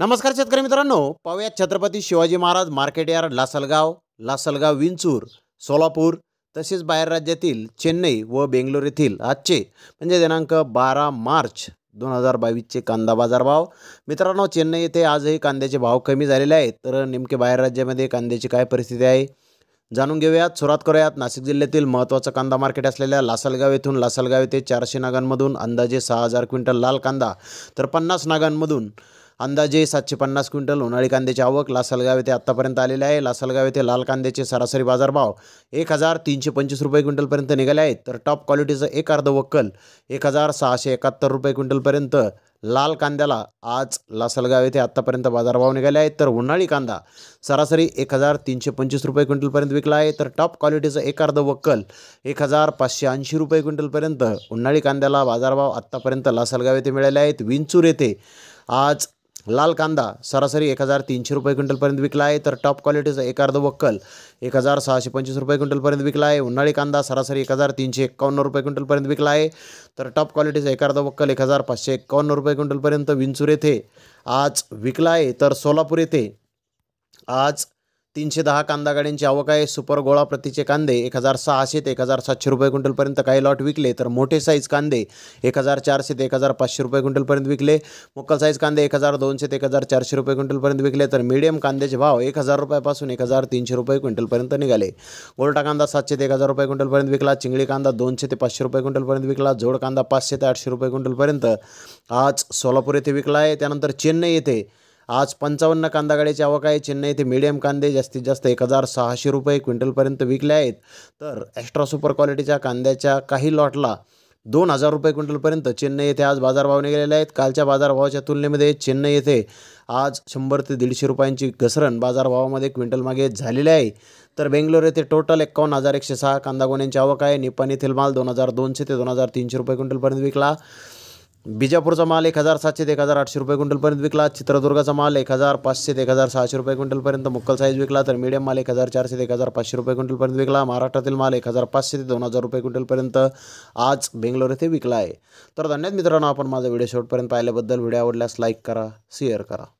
नमस्कार शेतकरी मित्रांनो पाहूयात छत्रपती शिवाजी महाराज मार्केट यार्ड लासलगाव लासलगाव विंचूर सोलापूर तसेच बाहेर राज्यातील चेन्नई व बेंगलोर येथील आजचे म्हणजे दिनांक बारा मार्च दोन हजार बावीसचे कांदा बाजारभाव मित्रांनो चेन्नई येथे आजही कांद्याचे भाव कमी झालेले आहेत तर नेमके बाहेर राज्यामध्ये कांद्याची काय परिस्थिती आहे जाणून घेऊयात सुरुवात करूयात नाशिक जिल्ह्यातील महत्त्वाचा कांदा मार्केट असलेल्या लासलगाव येथून लासलगाव येथे चारशे नागांमधून अंदाजे सहा हजार क्विंटल लाल कांदा तर पन्नास नागांमधून अंदाजे सातशे पन्नास क्विंटल उन्हाळी कांद्याची आवक लासलगाव येथे आत्तापर्यंत आलेले आहे लासलगाव येथे लाल कांद्याचे सरासरी बाजारभाव एक हजार तीनशे पंचवीस रुपये क्विंटलपर्यंत निघाले आहेत तर टॉप क्वालिटीचं एक अर्ध वक्कल एक हजार सहाशे एकाहत्तर रुपये क्विंटलपर्यंत लाल कांद्याला आज लासलगाव येथे आत्तापर्यंत बाजारभाव निघाले आहेत तर उन्हाळी कांदा सरासरी एक हजार तीनशे पंचवीस रुपये क्विंटलपर्यंत विकला आहे तर टॉप क्वालिटीचं एक अर्ध वक्कल एक हजार पाचशे ऐंशी रुपये क्विंटलपर्यंत उन्हाळी कांद्याला बाजारभाव आत्तापर्यंत लासलगाव येथे मिळाले आहेत विंचूर येथे आज लाल कांदा सरासरी एक हजार तीनशे रुपये क्विंटलपर्यंत विकला आहे तर टॉप क्वालिटीचा एक अर्ध वक्कल एक हजार सहाशे पंचवीस रुपये क्विंटलपर्यंत विकला आहे उन्हाळी कांदा सरासरी एक हजार तीनशे एक्कावन्न रुपये क्विंटलपर्यंत विकला आहे तर टॉप क्वालिटीचा एक अर्ध वक्कल एक हजार पाचशे एक्कावन्न रुपये क्विंटलपर्यंत विंचूर येथे आज विकला आहे तर सोलापूर येथे आज तीनशे दहा कांदा गाड्यांची आवक आहे सुपर गोळा प्रतीचे कांदे एक हजार सहाशे ते एक हजार सातशे रुपये क्विंटलपर्यंत काही लॉट विकले तर मोठे साईज कांदे एक हजार चारशे ते एक हजार पाचशे रुपये क्विंटलपर्यंत विकले मोकल साईज कांदे एक हजार दोनशे ते एक हजार चारशे रुपये क्विंटलपर्यंत विकले तर मीडियम कांद्याचे भाव एक हजार रुपयापासून एक हजार तीनशे रुपये क्विंटलपर्यंत निघाले गोल्टा कांदा सातशे ते एक हजार रुपये क्विंटलपर्यंत विकला चिंगळी कांदा दोनशे ते पाचशे रुपये क्विंटलपर्यंत विकला जोड कांदा पाचशे ते आठशे रुपये क्विंटलपर्यंत आज सोलापूर येथे विकला आहे त्यानंतर चेन्नई येथे आज पंचावन्न कांदा आवक आहे चेन्नई येथे मिडियम कांदे जास्तीत जास्त एक हजार सहाशे रुपये क्विंटलपर्यंत विकले आहेत तर एक्स्ट्रा सुपर क्वालिटीच्या कांद्याच्या काही लॉटला दोन हजार रुपये क्विंटलपर्यंत चेन्नई येथे आज बाजारभाव निघालेले आहेत कालच्या बाजारभावाच्या तुलनेमध्ये चेन्नई येथे आज शंभर ते दीडशे रुपयांची घसरण बाजारभावामध्ये क्विंटल मागे झालेली आहे तर बेंगलोर येथे टोटल एकावन्न हजार एकशे सहा कांदा गोण्यांची आवक आहे निपाणी येथील माल दोन हजार दोनशे ते दोन हजार तीनशे रुपये क्विंटलपर्यंत विकला बिजापूरचा माल एक हजार सातशे ते एक हजार आठशे रुपये क्विंटलपर्यंत विकला चित्रदुर्गाचा माल एक हजार पाचशे ते एक हजार सहाशे रुपये क्विंटलपर्यंत मुक्कल साईज विकला तर मीडियम माल एक हजार चारशे ते एक हजार पाचशे रुपये क्विंटलपर्यंत विकला महाराष्ट्रातील माल एक हजार पाचशे ते दोन हजार रुपये क्विंटलपर्यंत आज बेंगलोर येथे विकला आहे तर धन्यवाद मित्रांनो आपण माझा व्हिडिओ शेवटपर्यंत पाहिल्याबद्दल व्हिडिओ आवडल्यास लाईक करा शेअर करा